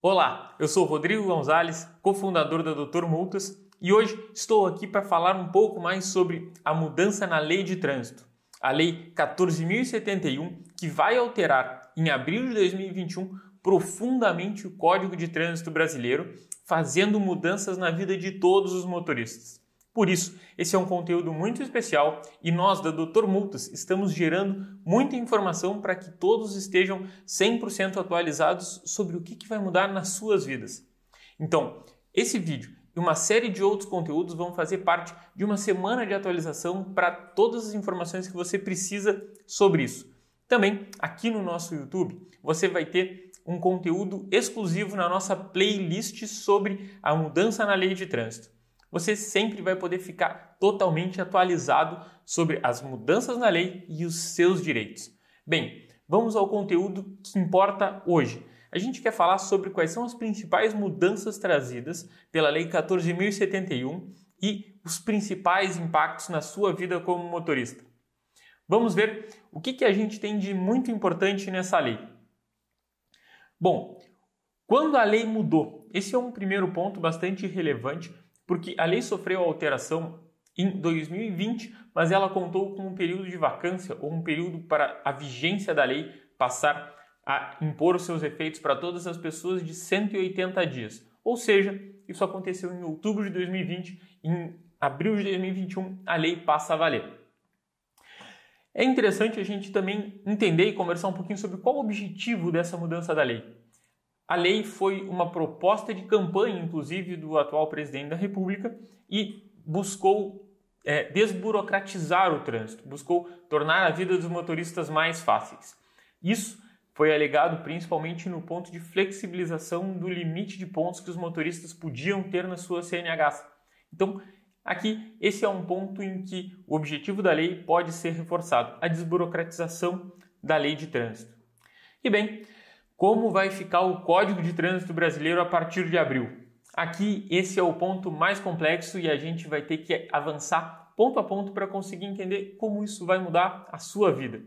Olá, eu sou Rodrigo Gonzalez, cofundador da Doutor Multas, e hoje estou aqui para falar um pouco mais sobre a mudança na lei de trânsito, a Lei 14.071, que vai alterar em abril de 2021 profundamente o Código de Trânsito Brasileiro, fazendo mudanças na vida de todos os motoristas. Por isso, esse é um conteúdo muito especial e nós da Doutor Multas estamos gerando muita informação para que todos estejam 100% atualizados sobre o que, que vai mudar nas suas vidas. Então, esse vídeo e uma série de outros conteúdos vão fazer parte de uma semana de atualização para todas as informações que você precisa sobre isso. Também aqui no nosso YouTube você vai ter um conteúdo exclusivo na nossa playlist sobre a mudança na lei de trânsito você sempre vai poder ficar totalmente atualizado sobre as mudanças na lei e os seus direitos. Bem, vamos ao conteúdo que importa hoje. A gente quer falar sobre quais são as principais mudanças trazidas pela Lei 14.071 e os principais impactos na sua vida como motorista. Vamos ver o que, que a gente tem de muito importante nessa lei. Bom, quando a lei mudou, esse é um primeiro ponto bastante relevante porque a lei sofreu alteração em 2020, mas ela contou com um período de vacância ou um período para a vigência da lei passar a impor os seus efeitos para todas as pessoas de 180 dias. Ou seja, isso aconteceu em outubro de 2020, em abril de 2021 a lei passa a valer. É interessante a gente também entender e conversar um pouquinho sobre qual o objetivo dessa mudança da lei. A lei foi uma proposta de campanha, inclusive, do atual presidente da República e buscou é, desburocratizar o trânsito, buscou tornar a vida dos motoristas mais fáceis. Isso foi alegado principalmente no ponto de flexibilização do limite de pontos que os motoristas podiam ter na sua CNHs. Então, aqui, esse é um ponto em que o objetivo da lei pode ser reforçado, a desburocratização da lei de trânsito. E bem, como vai ficar o Código de Trânsito Brasileiro a partir de abril. Aqui, esse é o ponto mais complexo e a gente vai ter que avançar ponto a ponto para conseguir entender como isso vai mudar a sua vida.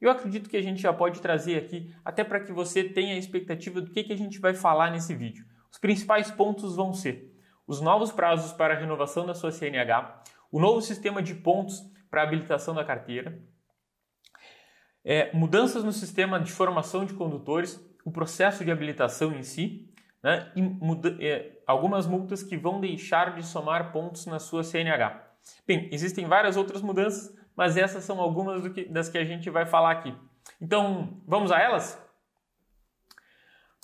Eu acredito que a gente já pode trazer aqui, até para que você tenha a expectativa do que, que a gente vai falar nesse vídeo. Os principais pontos vão ser os novos prazos para a renovação da sua CNH, o novo sistema de pontos para habilitação da carteira, é, mudanças no sistema de formação de condutores, o processo de habilitação em si né, e muda, é, algumas multas que vão deixar de somar pontos na sua CNH. Bem, existem várias outras mudanças, mas essas são algumas que, das que a gente vai falar aqui. Então, vamos a elas?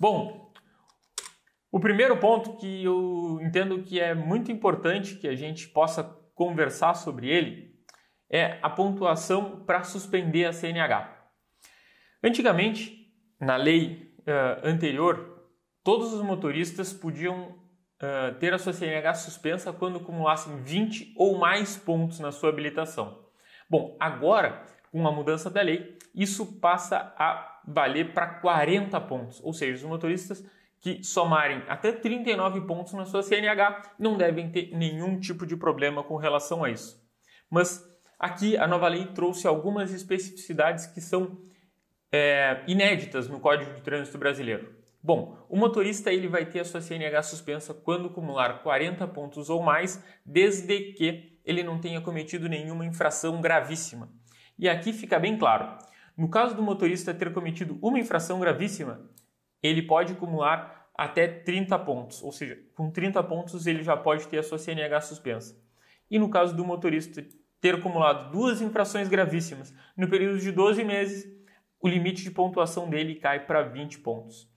Bom, o primeiro ponto que eu entendo que é muito importante que a gente possa conversar sobre ele é a pontuação para suspender a CNH. Antigamente, na lei uh, anterior, todos os motoristas podiam uh, ter a sua CNH suspensa quando acumulassem 20 ou mais pontos na sua habilitação. Bom, agora, com a mudança da lei, isso passa a valer para 40 pontos, ou seja, os motoristas que somarem até 39 pontos na sua CNH não devem ter nenhum tipo de problema com relação a isso. Mas aqui a nova lei trouxe algumas especificidades que são é, inéditas no Código de Trânsito Brasileiro. Bom, o motorista ele vai ter a sua CNH suspensa quando acumular 40 pontos ou mais, desde que ele não tenha cometido nenhuma infração gravíssima. E aqui fica bem claro: no caso do motorista ter cometido uma infração gravíssima, ele pode acumular até 30 pontos, ou seja, com 30 pontos ele já pode ter a sua CNH suspensa. E no caso do motorista ter acumulado duas infrações gravíssimas no período de 12 meses, o limite de pontuação dele cai para 20 pontos.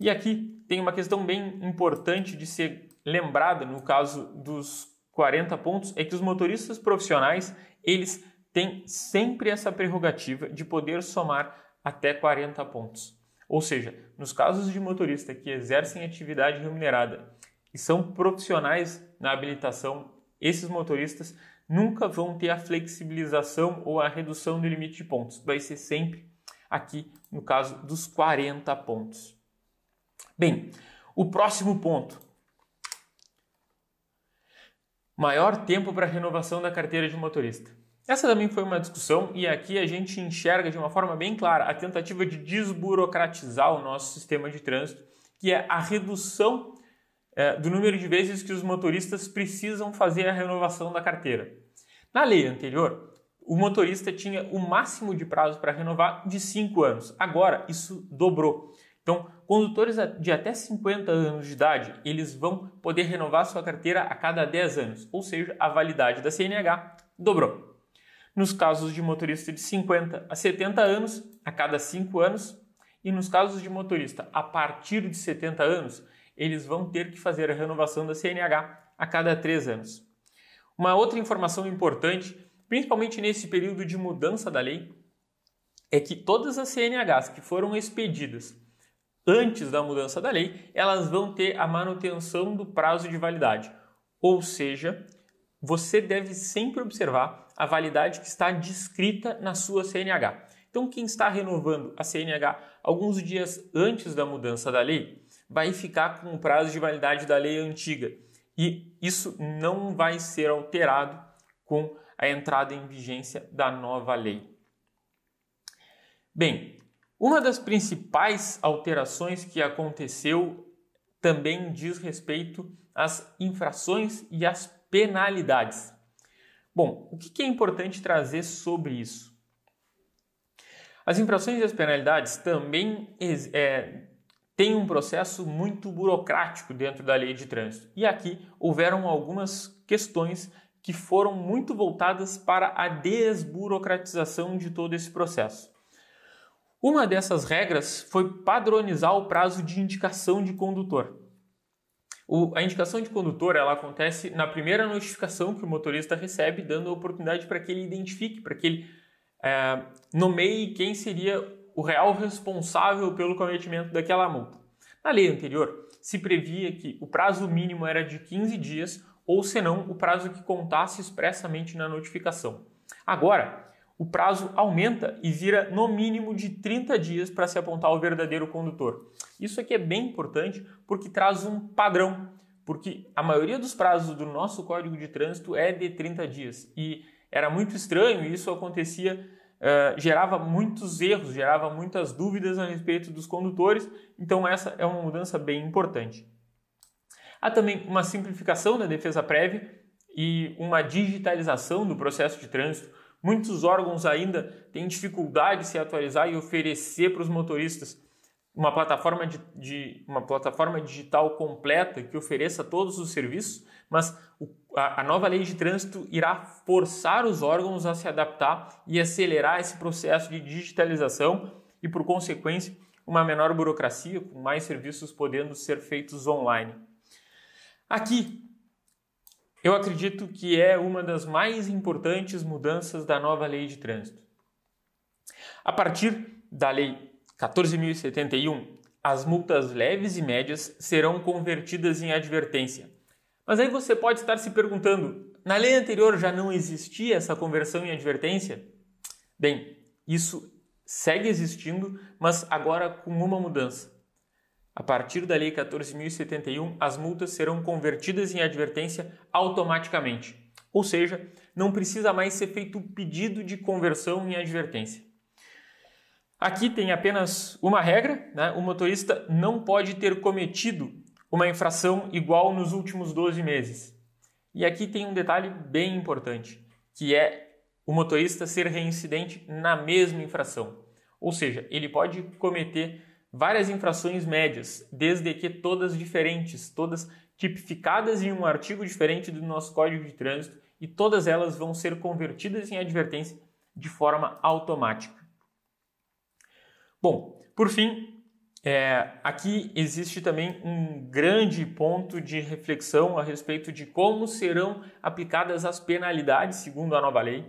E aqui tem uma questão bem importante de ser lembrada no caso dos 40 pontos, é que os motoristas profissionais, eles têm sempre essa prerrogativa de poder somar até 40 pontos. Ou seja, nos casos de motorista que exercem atividade remunerada e são profissionais na habilitação, esses motoristas nunca vão ter a flexibilização ou a redução do limite de pontos. Vai ser sempre aqui no caso dos 40 pontos. Bem, o próximo ponto. Maior tempo para renovação da carteira de motorista. Essa também foi uma discussão e aqui a gente enxerga de uma forma bem clara a tentativa de desburocratizar o nosso sistema de trânsito, que é a redução é, do número de vezes que os motoristas precisam fazer a renovação da carteira. Na lei anterior, o motorista tinha o máximo de prazo para renovar de 5 anos. Agora, isso dobrou. Então, condutores de até 50 anos de idade, eles vão poder renovar sua carteira a cada 10 anos, ou seja, a validade da CNH dobrou. Nos casos de motorista de 50 a 70 anos, a cada 5 anos, e nos casos de motorista a partir de 70 anos, eles vão ter que fazer a renovação da CNH a cada 3 anos. Uma outra informação importante principalmente nesse período de mudança da lei, é que todas as CNHs que foram expedidas antes da mudança da lei, elas vão ter a manutenção do prazo de validade. Ou seja, você deve sempre observar a validade que está descrita na sua CNH. Então, quem está renovando a CNH alguns dias antes da mudança da lei vai ficar com o prazo de validade da lei antiga e isso não vai ser alterado com a entrada em vigência da nova lei. Bem, uma das principais alterações que aconteceu também diz respeito às infrações e às penalidades. Bom, o que é importante trazer sobre isso? As infrações e as penalidades também é, têm um processo muito burocrático dentro da lei de trânsito. E aqui houveram algumas questões que foram muito voltadas para a desburocratização de todo esse processo. Uma dessas regras foi padronizar o prazo de indicação de condutor. O, a indicação de condutor ela acontece na primeira notificação que o motorista recebe, dando a oportunidade para que ele identifique, para que ele é, nomeie quem seria o real responsável pelo cometimento daquela multa. Na lei anterior, se previa que o prazo mínimo era de 15 dias, ou senão o prazo que contasse expressamente na notificação. Agora, o prazo aumenta e vira no mínimo de 30 dias para se apontar o verdadeiro condutor. Isso aqui é bem importante porque traz um padrão, porque a maioria dos prazos do nosso Código de Trânsito é de 30 dias e era muito estranho e isso acontecia Uh, gerava muitos erros, gerava muitas dúvidas a respeito dos condutores, então essa é uma mudança bem importante. Há também uma simplificação da defesa prévia e uma digitalização do processo de trânsito. Muitos órgãos ainda têm dificuldade de se atualizar e oferecer para os motoristas uma plataforma, de, de, uma plataforma digital completa que ofereça todos os serviços, mas o, a, a nova lei de trânsito irá forçar os órgãos a se adaptar e acelerar esse processo de digitalização e, por consequência, uma menor burocracia, com mais serviços podendo ser feitos online. Aqui, eu acredito que é uma das mais importantes mudanças da nova lei de trânsito. A partir da Lei 14.071, as multas leves e médias serão convertidas em advertência. Mas aí você pode estar se perguntando: na lei anterior já não existia essa conversão em advertência? Bem, isso segue existindo, mas agora com uma mudança. A partir da Lei 14.071, as multas serão convertidas em advertência automaticamente, ou seja, não precisa mais ser feito o pedido de conversão em advertência. Aqui tem apenas uma regra: né? o motorista não pode ter cometido uma infração igual nos últimos 12 meses. E aqui tem um detalhe bem importante, que é o motorista ser reincidente na mesma infração. Ou seja, ele pode cometer várias infrações médias, desde que todas diferentes, todas tipificadas em um artigo diferente do nosso Código de Trânsito e todas elas vão ser convertidas em advertência de forma automática. Bom, por fim, é, aqui existe também um grande ponto de reflexão a respeito de como serão aplicadas as penalidades segundo a nova lei.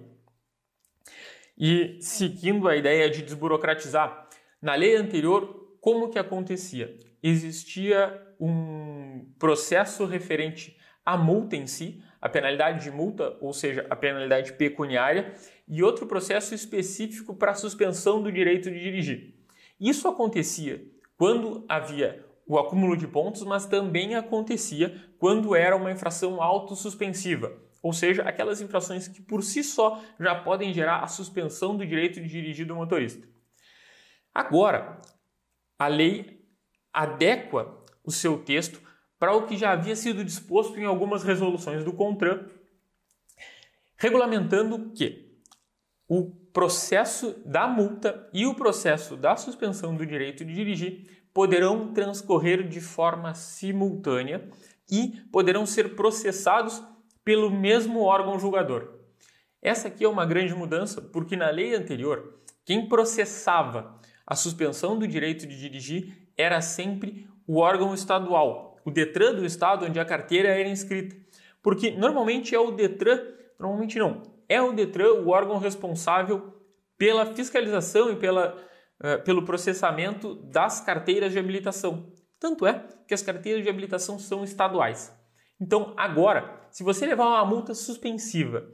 E seguindo a ideia de desburocratizar, na lei anterior como que acontecia? Existia um processo referente à multa em si, a penalidade de multa, ou seja, a penalidade pecuniária, e outro processo específico para a suspensão do direito de dirigir. Isso acontecia quando havia o acúmulo de pontos, mas também acontecia quando era uma infração autossuspensiva, ou seja, aquelas infrações que por si só já podem gerar a suspensão do direito de dirigir do motorista. Agora, a lei adequa o seu texto para o que já havia sido disposto em algumas resoluções do CONTRAN, regulamentando que o processo da multa e o processo da suspensão do direito de dirigir poderão transcorrer de forma simultânea e poderão ser processados pelo mesmo órgão julgador. Essa aqui é uma grande mudança, porque na lei anterior, quem processava a suspensão do direito de dirigir era sempre o órgão estadual, o Detran do estado onde a carteira era inscrita. Porque normalmente é o Detran, normalmente não, é o Detran o órgão responsável pela fiscalização e pela, uh, pelo processamento das carteiras de habilitação. Tanto é que as carteiras de habilitação são estaduais. Então, agora, se você levar uma multa suspensiva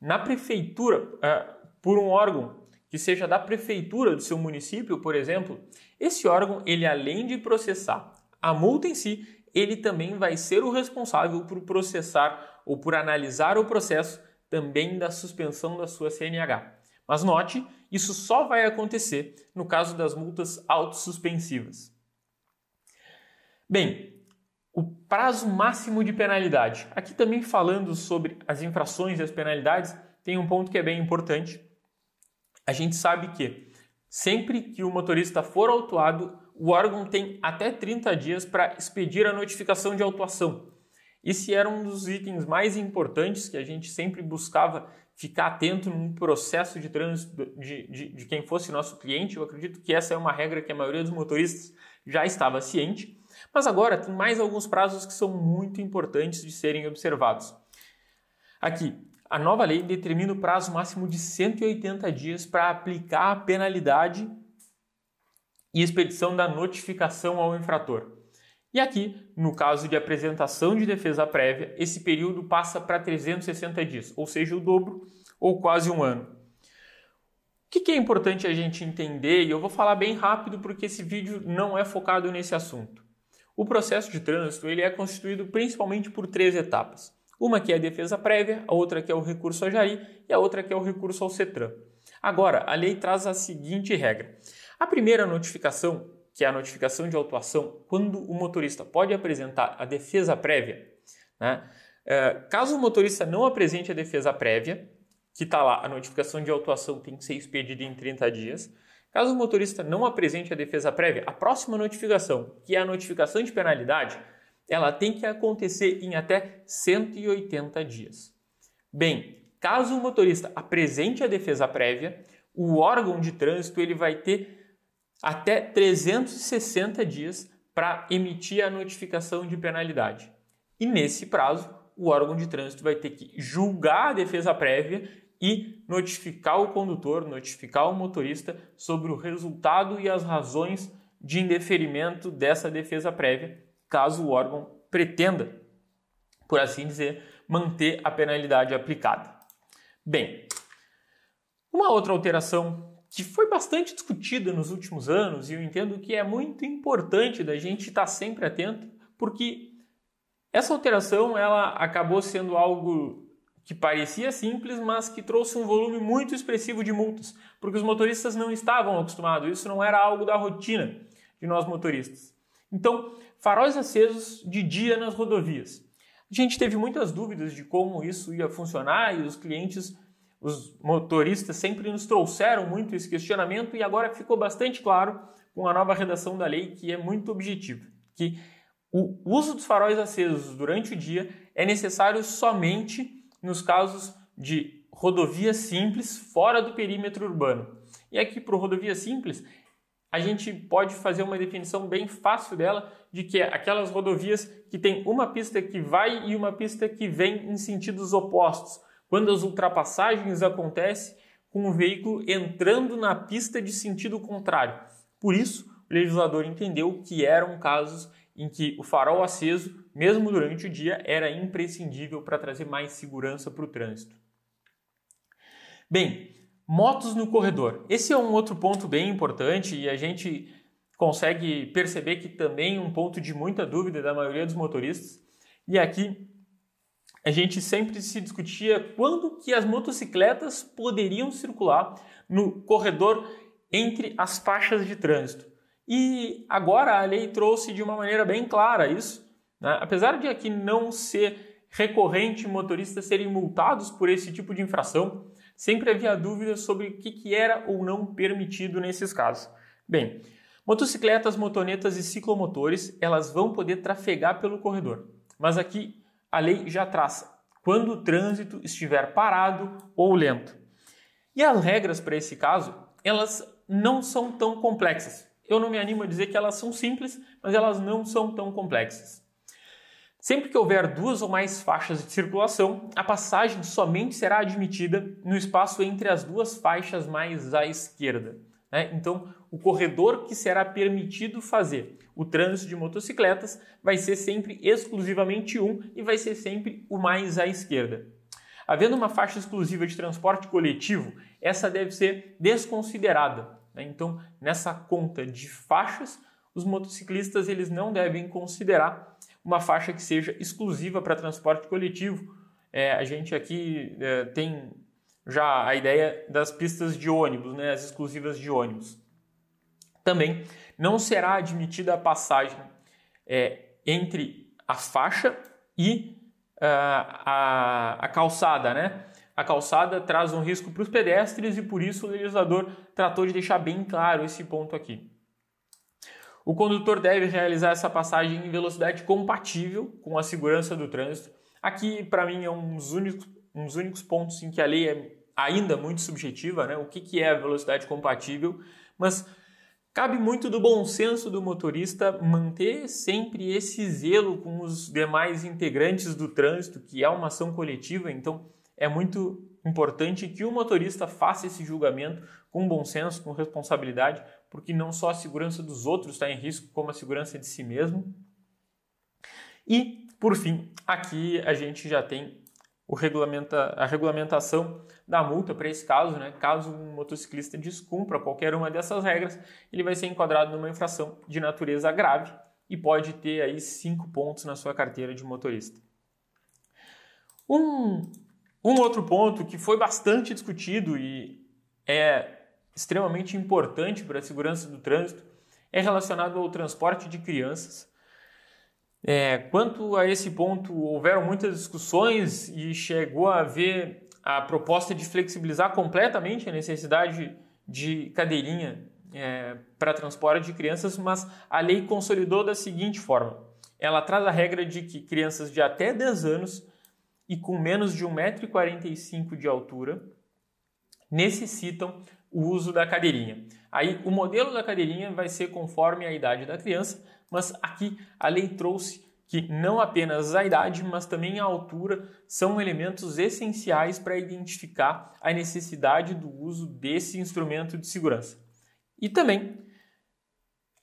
na prefeitura uh, por um órgão que seja da prefeitura do seu município, por exemplo, esse órgão, ele além de processar a multa em si, ele também vai ser o responsável por processar ou por analisar o processo também da suspensão da sua CNH. Mas note, isso só vai acontecer no caso das multas autossuspensivas. Bem, o prazo máximo de penalidade. Aqui também falando sobre as infrações e as penalidades, tem um ponto que é bem importante, a gente sabe que sempre que o motorista for autuado, o órgão tem até 30 dias para expedir a notificação de autuação. Esse era um dos itens mais importantes que a gente sempre buscava ficar atento no processo de trânsito de, de, de, quem fosse nosso cliente. Eu acredito que essa é uma regra que a maioria dos motoristas já estava ciente. Mas agora tem mais alguns prazos que são muito importantes de serem observados. Aqui, a nova lei determina o prazo máximo de 180 dias para aplicar a penalidade e expedição da notificação ao infrator. E aqui, no caso de apresentação de defesa prévia, esse período passa para 360 dias, ou seja, o dobro ou quase um ano. O que é importante a gente entender, e eu vou falar bem rápido porque esse vídeo não é focado nesse assunto. O processo de trânsito ele é constituído principalmente por três etapas. Uma que é a defesa prévia, a outra que é o recurso ao JAI e a outra que é o recurso ao CETRAN. Agora, a lei traz a seguinte regra. A primeira notificação, que é a notificação de autuação, quando o motorista pode apresentar a defesa prévia, né? É, caso o motorista não apresente a defesa prévia, que está lá, a notificação de autuação tem que ser expedida em 30 dias. Caso o motorista não apresente a defesa prévia, a próxima notificação, que é a notificação de penalidade, ela tem que acontecer em até 180 dias. Bem, caso o motorista apresente a defesa prévia, o órgão de trânsito ele vai ter até 360 dias para emitir a notificação de penalidade. E nesse prazo, o órgão de trânsito vai ter que julgar a defesa prévia e notificar o condutor, notificar o motorista sobre o resultado e as razões de indeferimento dessa defesa prévia, caso o órgão pretenda, por assim dizer, manter a penalidade aplicada. Bem, uma outra alteração que foi bastante discutida nos últimos anos e eu entendo que é muito importante da gente estar sempre atento, porque essa alteração ela acabou sendo algo que parecia simples, mas que trouxe um volume muito expressivo de multas, porque os motoristas não estavam acostumados, isso não era algo da rotina de nós motoristas. Então, faróis acesos de dia nas rodovias. A gente teve muitas dúvidas de como isso ia funcionar e os clientes, os motoristas sempre nos trouxeram muito esse questionamento e agora ficou bastante claro com a nova redação da lei que é muito objetiva, que o uso dos faróis acesos durante o dia é necessário somente nos casos de rodovia simples fora do perímetro urbano. E aqui para rodovia simples a gente pode fazer uma definição bem fácil dela de que é aquelas rodovias que tem uma pista que vai e uma pista que vem em sentidos opostos. Quando as ultrapassagens acontecem com o veículo entrando na pista de sentido contrário. Por isso, o legislador entendeu que eram casos em que o farol aceso, mesmo durante o dia, era imprescindível para trazer mais segurança para o trânsito. Bem, Motos no corredor. Esse é um outro ponto bem importante e a gente consegue perceber que também é um ponto de muita dúvida da maioria dos motoristas. E aqui a gente sempre se discutia quando que as motocicletas poderiam circular no corredor entre as faixas de trânsito. E agora a lei trouxe de uma maneira bem clara isso. Né? Apesar de aqui não ser recorrente motoristas serem multados por esse tipo de infração, sempre havia dúvidas sobre o que, era ou não permitido nesses casos. Bem, motocicletas, motonetas e ciclomotores, elas vão poder trafegar pelo corredor. Mas aqui a lei já traça quando o trânsito estiver parado ou lento. E as regras para esse caso, elas não são tão complexas. Eu não me animo a dizer que elas são simples, mas elas não são tão complexas. Sempre que houver duas ou mais faixas de circulação, a passagem somente será admitida no espaço entre as duas faixas mais à esquerda. Né? Então, o corredor que será permitido fazer o trânsito de motocicletas vai ser sempre exclusivamente um e vai ser sempre o mais à esquerda. Havendo uma faixa exclusiva de transporte coletivo, essa deve ser desconsiderada. Né? Então, nessa conta de faixas, os motociclistas eles não devem considerar uma faixa que seja exclusiva para transporte coletivo. É, a gente aqui é, tem já a ideia das pistas de ônibus, né, as exclusivas de ônibus. Também não será admitida a passagem é, entre a faixa e uh, a, a calçada, né? A calçada traz um risco para os pedestres e por isso o legislador tratou de deixar bem claro esse ponto aqui. O condutor deve realizar essa passagem em velocidade compatível com a segurança do trânsito. Aqui, para mim, é um dos únicos, um dos únicos pontos em que a lei é ainda muito subjetiva, né? O que, que é a velocidade compatível, mas cabe muito do bom senso do motorista manter sempre esse zelo com os demais integrantes do trânsito, que é uma ação coletiva, então é muito importante que o motorista faça esse julgamento com bom senso, com responsabilidade, porque não só a segurança dos outros está em risco, como a segurança de si mesmo. E, por fim, aqui a gente já tem regulamenta, a regulamentação da multa para esse caso, né? Caso um motociclista descumpra qualquer uma dessas regras, ele vai ser enquadrado numa infração de natureza grave e pode ter aí cinco pontos na sua carteira de motorista. Um, um outro ponto que foi bastante discutido e é extremamente importante para a segurança do trânsito é relacionado ao transporte de crianças. É, quanto a esse ponto, houveram muitas discussões e chegou a haver a proposta de flexibilizar completamente a necessidade de cadeirinha é, para transporte de crianças, mas a lei consolidou da seguinte forma: ela traz a regra de que crianças de até 10 anos e com menos de 1,45m de altura necessitam o uso da cadeirinha. Aí o modelo da cadeirinha vai ser conforme a idade da criança, mas aqui a lei trouxe que não apenas a idade, mas também a altura são elementos essenciais para identificar a necessidade do uso desse instrumento de segurança. E também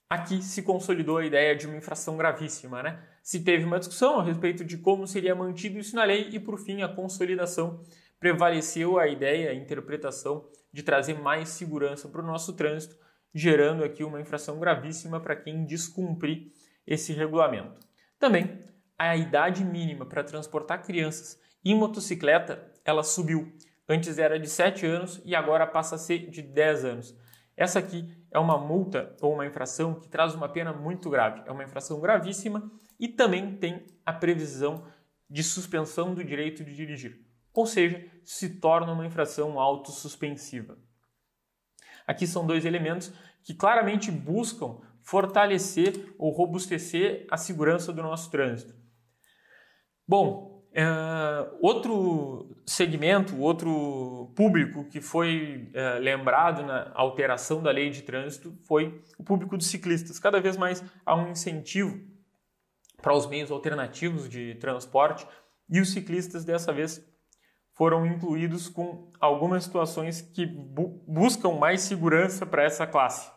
aqui se consolidou a ideia de uma infração gravíssima, né? Se teve uma discussão a respeito de como seria mantido isso na lei e por fim a consolidação prevaleceu a ideia, a interpretação de trazer mais segurança para o nosso trânsito, gerando aqui uma infração gravíssima para quem descumprir esse regulamento. Também a idade mínima para transportar crianças em motocicleta, ela subiu. Antes era de 7 anos e agora passa a ser de 10 anos. Essa aqui é uma multa ou uma infração que traz uma pena muito grave. É uma infração gravíssima e também tem a previsão de suspensão do direito de dirigir ou seja, se torna uma infração autossuspensiva. Aqui são dois elementos que claramente buscam fortalecer ou robustecer a segurança do nosso trânsito. Bom, é, outro segmento, outro público que foi é, lembrado na alteração da lei de trânsito foi o público dos ciclistas. Cada vez mais há um incentivo para os meios alternativos de transporte e os ciclistas dessa vez foram incluídos com algumas situações que bu buscam mais segurança para essa classe.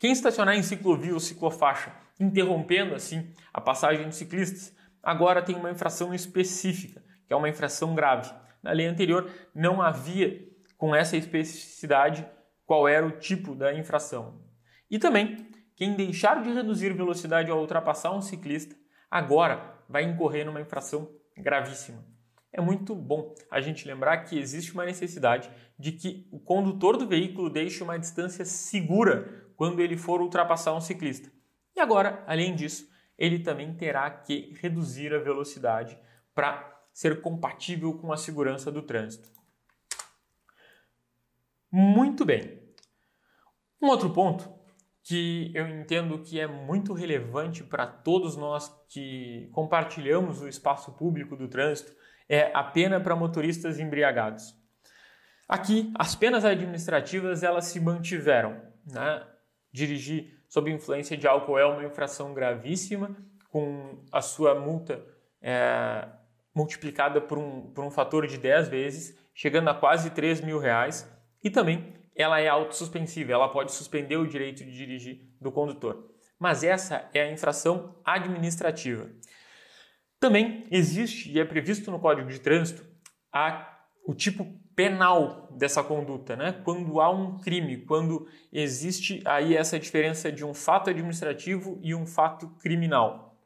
Quem estacionar em ciclovia ou ciclofaixa, interrompendo assim a passagem de ciclistas, agora tem uma infração específica, que é uma infração grave. Na lei anterior não havia com essa especificidade qual era o tipo da infração. E também, quem deixar de reduzir velocidade ao ultrapassar um ciclista, agora vai incorrer numa infração gravíssima é muito bom a gente lembrar que existe uma necessidade de que o condutor do veículo deixe uma distância segura quando ele for ultrapassar um ciclista. E agora, além disso, ele também terá que reduzir a velocidade para ser compatível com a segurança do trânsito. Muito bem. Um outro ponto que eu entendo que é muito relevante para todos nós que compartilhamos o espaço público do trânsito, é a pena para motoristas embriagados. Aqui, as penas administrativas elas se mantiveram. Né? Dirigir sob influência de álcool é uma infração gravíssima, com a sua multa é, multiplicada por um, por um fator de 10 vezes, chegando a quase 3 mil reais, e também ela é autossuspensível, ela pode suspender o direito de dirigir do condutor. Mas essa é a infração administrativa. Também existe e é previsto no Código de Trânsito a, o tipo penal dessa conduta, né? Quando há um crime, quando existe aí essa diferença de um fato administrativo e um fato criminal.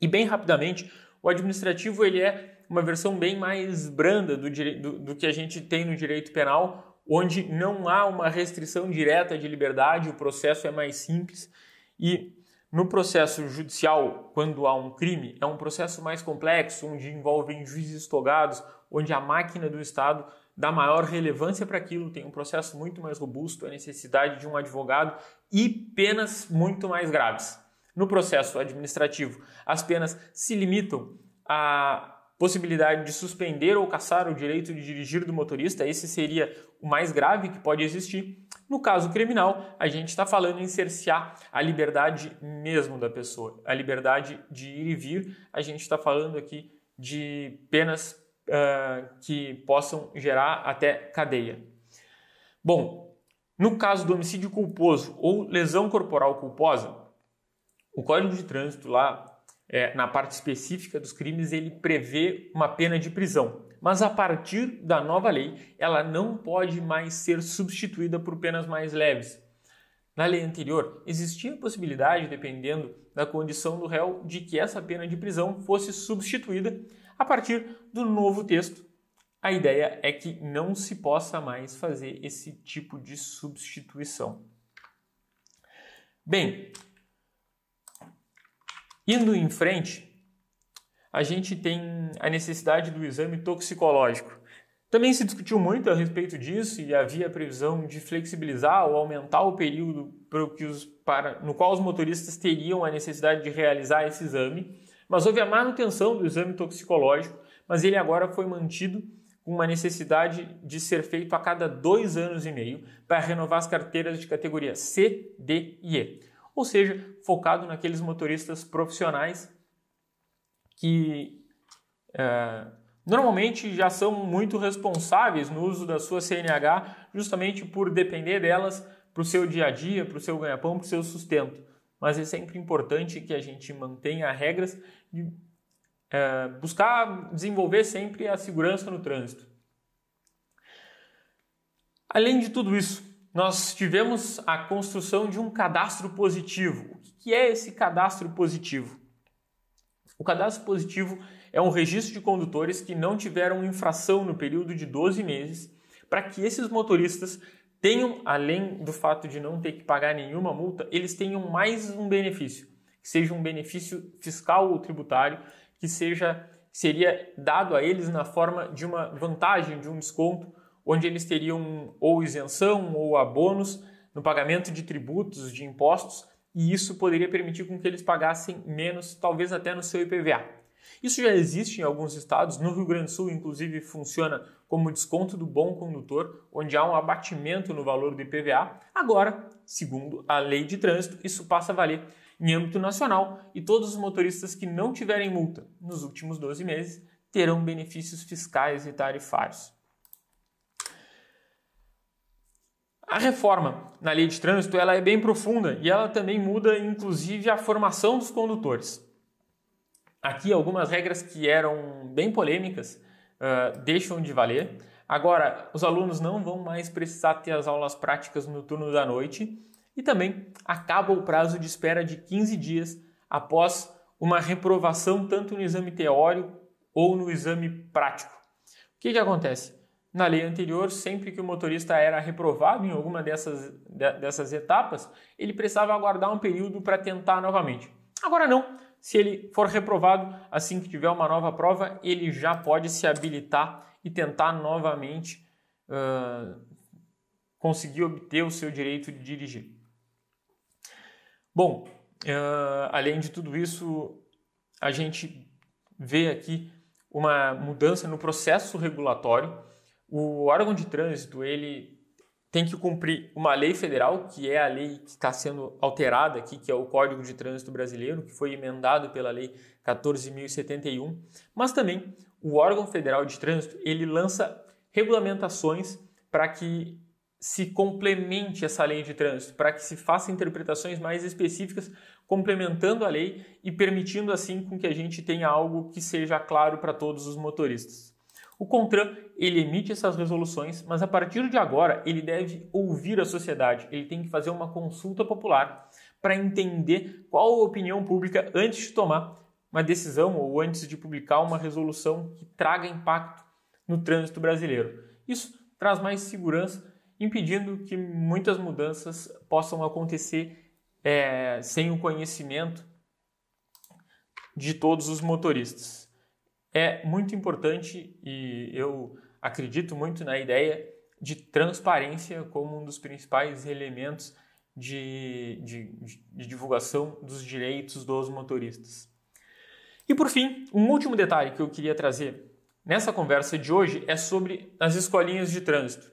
E bem rapidamente, o administrativo ele é uma versão bem mais branda do, do, do que a gente tem no direito penal, onde não há uma restrição direta de liberdade, o processo é mais simples e no processo judicial, quando há um crime, é um processo mais complexo, onde envolvem juízes togados, onde a máquina do Estado dá maior relevância para aquilo, tem um processo muito mais robusto, a necessidade de um advogado e penas muito mais graves. No processo administrativo, as penas se limitam à possibilidade de suspender ou caçar o direito de dirigir do motorista, esse seria o mais grave que pode existir no caso criminal, a gente está falando em cercear a liberdade mesmo da pessoa, a liberdade de ir e vir. A gente está falando aqui de penas uh, que possam gerar até cadeia. Bom, no caso do homicídio culposo ou lesão corporal culposa, o Código de Trânsito lá é, na parte específica dos crimes, ele prevê uma pena de prisão. Mas a partir da nova lei, ela não pode mais ser substituída por penas mais leves. Na lei anterior, existia a possibilidade, dependendo da condição do réu, de que essa pena de prisão fosse substituída a partir do novo texto. A ideia é que não se possa mais fazer esse tipo de substituição. Bem, Indo em frente, a gente tem a necessidade do exame toxicológico. Também se discutiu muito a respeito disso e havia a previsão de flexibilizar ou aumentar o período para, no qual os motoristas teriam a necessidade de realizar esse exame, mas houve a manutenção do exame toxicológico, mas ele agora foi mantido com uma necessidade de ser feito a cada dois anos e meio para renovar as carteiras de categoria C, D e E ou seja, focado naqueles motoristas profissionais que é, normalmente já são muito responsáveis no uso da sua CNH, justamente por depender delas para o seu dia a dia, para o seu ganha-pão, para o seu sustento. Mas é sempre importante que a gente mantenha regras de é, buscar desenvolver sempre a segurança no trânsito. Além de tudo isso, nós tivemos a construção de um cadastro positivo. O que é esse cadastro positivo? O cadastro positivo é um registro de condutores que não tiveram infração no período de 12 meses, para que esses motoristas tenham, além do fato de não ter que pagar nenhuma multa, eles tenham mais um benefício, que seja um benefício fiscal ou tributário, que seja seria dado a eles na forma de uma vantagem, de um desconto onde eles teriam ou isenção ou abonos no pagamento de tributos, de impostos, e isso poderia permitir com que eles pagassem menos, talvez até no seu IPVA. Isso já existe em alguns estados, no Rio Grande do Sul, inclusive, funciona como desconto do bom condutor, onde há um abatimento no valor do IPVA. Agora, segundo a lei de trânsito, isso passa a valer em âmbito nacional e todos os motoristas que não tiverem multa nos últimos 12 meses terão benefícios fiscais e tarifários. A reforma na lei de trânsito ela é bem profunda e ela também muda, inclusive, a formação dos condutores. Aqui, algumas regras que eram bem polêmicas uh, deixam de valer. Agora, os alunos não vão mais precisar ter as aulas práticas no turno da noite e também acaba o prazo de espera de 15 dias após uma reprovação, tanto no exame teórico ou no exame prático. O que, que acontece? Na lei anterior, sempre que o motorista era reprovado em alguma dessas, dessas etapas, ele precisava aguardar um período para tentar novamente. Agora não. Se ele for reprovado assim que tiver uma nova prova, ele já pode se habilitar e tentar novamente uh, conseguir obter o seu direito de dirigir. Bom, uh, além de tudo isso, a gente vê aqui uma mudança no processo regulatório o órgão de trânsito, ele tem que cumprir uma lei federal, que é a lei que está sendo alterada aqui, que é o Código de Trânsito Brasileiro, que foi emendado pela Lei 14.071, mas também o órgão federal de trânsito, ele lança regulamentações para que se complemente essa lei de trânsito, para que se faça interpretações mais específicas, complementando a lei e permitindo assim com que a gente tenha algo que seja claro para todos os motoristas. O CONTRAN, ele emite essas resoluções, mas a partir de agora ele deve ouvir a sociedade, ele tem que fazer uma consulta popular para entender qual a opinião pública antes de tomar uma decisão ou antes de publicar uma resolução que traga impacto no trânsito brasileiro. Isso traz mais segurança, impedindo que muitas mudanças possam acontecer é, sem o conhecimento de todos os motoristas é muito importante e eu acredito muito na ideia de transparência como um dos principais elementos de, de, de, divulgação dos direitos dos motoristas. E por fim, um último detalhe que eu queria trazer nessa conversa de hoje é sobre as escolinhas de trânsito.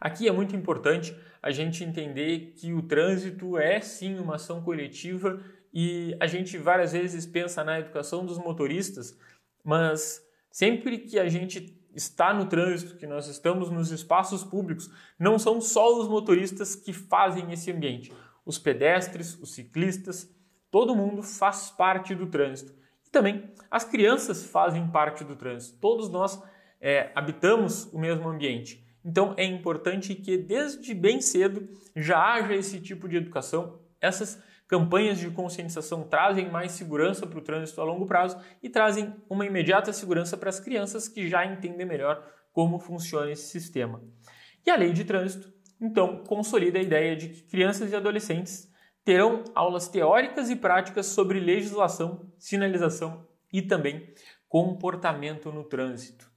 Aqui é muito importante a gente entender que o trânsito é sim uma ação coletiva e a gente várias vezes pensa na educação dos motoristas, mas sempre que a gente está no trânsito, que nós estamos nos espaços públicos, não são só os motoristas que fazem esse ambiente. Os pedestres, os ciclistas, todo mundo faz parte do trânsito. E também as crianças fazem parte do trânsito. Todos nós é, habitamos o mesmo ambiente. Então é importante que desde bem cedo já haja esse tipo de educação, essas Campanhas de conscientização trazem mais segurança para o trânsito a longo prazo e trazem uma imediata segurança para as crianças que já entendem melhor como funciona esse sistema. E a lei de trânsito, então, consolida a ideia de que crianças e adolescentes terão aulas teóricas e práticas sobre legislação, sinalização e também comportamento no trânsito.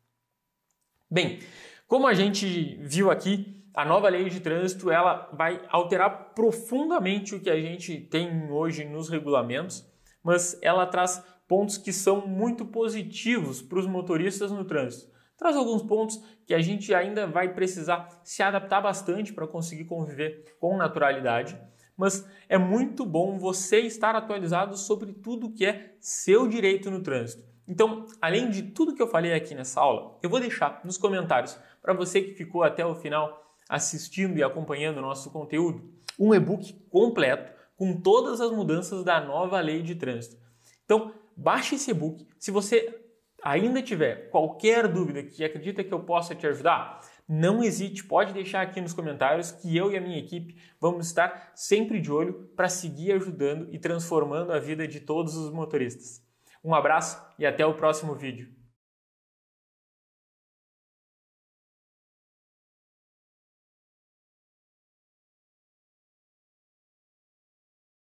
Bem, como a gente viu aqui, a nova lei de trânsito ela vai alterar profundamente o que a gente tem hoje nos regulamentos, mas ela traz pontos que são muito positivos para os motoristas no trânsito. Traz alguns pontos que a gente ainda vai precisar se adaptar bastante para conseguir conviver com naturalidade, mas é muito bom você estar atualizado sobre tudo que é seu direito no trânsito. Então, além de tudo que eu falei aqui nessa aula, eu vou deixar nos comentários para você que ficou até o final assistindo e acompanhando o nosso conteúdo, um e-book completo com todas as mudanças da nova lei de trânsito. Então, baixe esse e-book. Se você ainda tiver qualquer dúvida que acredita que eu possa te ajudar, não hesite, pode deixar aqui nos comentários que eu e a minha equipe vamos estar sempre de olho para seguir ajudando e transformando a vida de todos os motoristas. Um abraço e até o próximo vídeo.